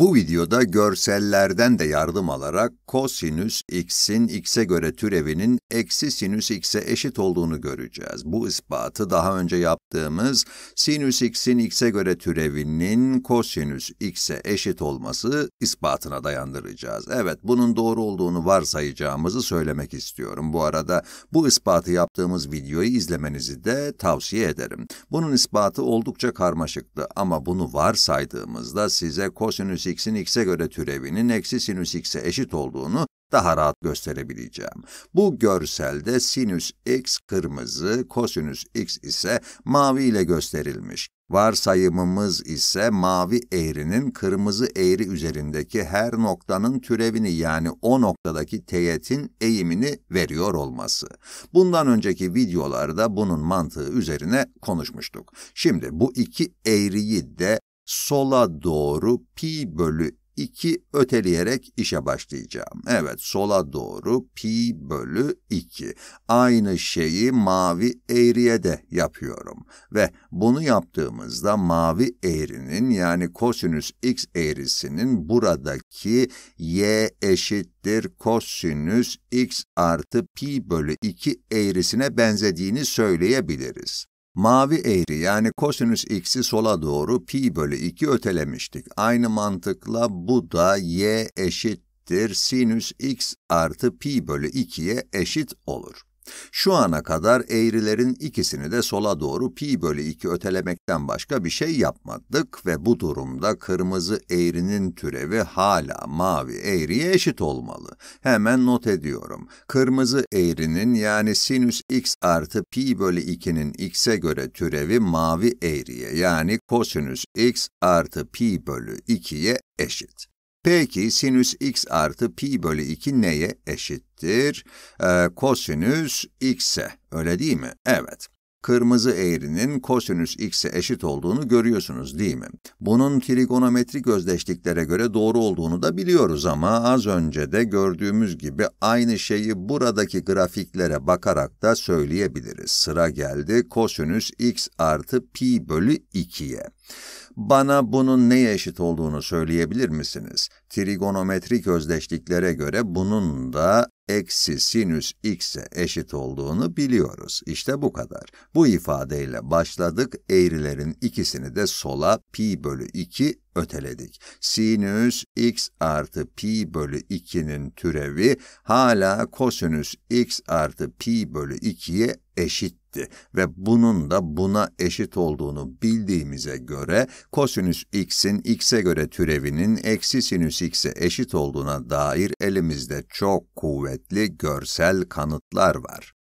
Bu videoda görsellerden de yardım alarak kosinüs x'in x'e göre türevinin eksi sinüs x'e eşit olduğunu göreceğiz. Bu ispatı daha önce yaptığımız sinüs x'in x'e göre türevinin kosinüs x'e eşit olması ispatına dayandıracağız. Evet, bunun doğru olduğunu varsayacağımızı söylemek istiyorum. Bu arada bu ispatı yaptığımız videoyu izlemenizi de tavsiye ederim. Bunun ispatı oldukça karmaşıktı ama bunu varsaydığımızda size kosinüs x'in x'e göre türevinin eksi sinüs x'e eşit olduğunu daha rahat gösterebileceğim. Bu görselde sinüs x kırmızı, kosinüs x ise mavi ile gösterilmiş. Varsayımımız ise mavi eğrinin kırmızı eğri üzerindeki her noktanın türevini yani o noktadaki teğetin eğimini veriyor olması. Bundan önceki videolarda bunun mantığı üzerine konuşmuştuk. Şimdi bu iki eğriyi de sola doğru pi bölü 2 öteleyerek işe başlayacağım. Evet, sola doğru pi bölü 2. Aynı şeyi mavi eğriye de yapıyorum. Ve bunu yaptığımızda mavi eğrinin yani kosinüs x eğrisinin buradaki y eşittir kosinüs x artı pi bölü 2 eğrisine benzediğini söyleyebiliriz. Mavi eğri yani kosinüs x'i sola doğru pi bölü 2 ötelemiştik. Aynı mantıkla bu da y eşittir sinüs x artı pi bölü 2'ye eşit olur. Şu ana kadar eğrilerin ikisini de sola doğru pi bölü 2 ötelemekten başka bir şey yapmadık ve bu durumda kırmızı eğrinin türevi hala mavi eğriye eşit olmalı. Hemen not ediyorum. Kırmızı eğrinin yani sinüs x artı pi bölü 2'nin x'e göre türevi mavi eğriye yani kosinüs x artı pi bölü 2'ye eşit. Peki sinüs x artı pi bölü 2 neye eşittir? Ee, kosinüs x'e, öyle değil mi? Evet. Kırmızı eğrinin kosinüs x'e eşit olduğunu görüyorsunuz değil mi? Bunun trigonometrik özdeşliklere göre doğru olduğunu da biliyoruz ama az önce de gördüğümüz gibi aynı şeyi buradaki grafiklere bakarak da söyleyebiliriz. Sıra geldi kosinüs x artı pi bölü 2'ye. Bana bunun neye eşit olduğunu söyleyebilir misiniz? Trigonometrik özdeşliklere göre bunun da eksi sinüs x'e eşit olduğunu biliyoruz. İşte bu kadar. Bu ifadeyle başladık, eğrilerin ikisini de sola pi bölü 2 öteledik. Sinüs x artı pi bölü 2'nin türevi hala kosinüs x artı pi bölü 2'ye eşit etti ve bunun da buna eşit olduğunu bildiğimize göre kosinüs x'in x'e göre türevinin eksi sinüs x'e eşit olduğuna dair elimizde çok kuvvetli görsel kanıtlar var.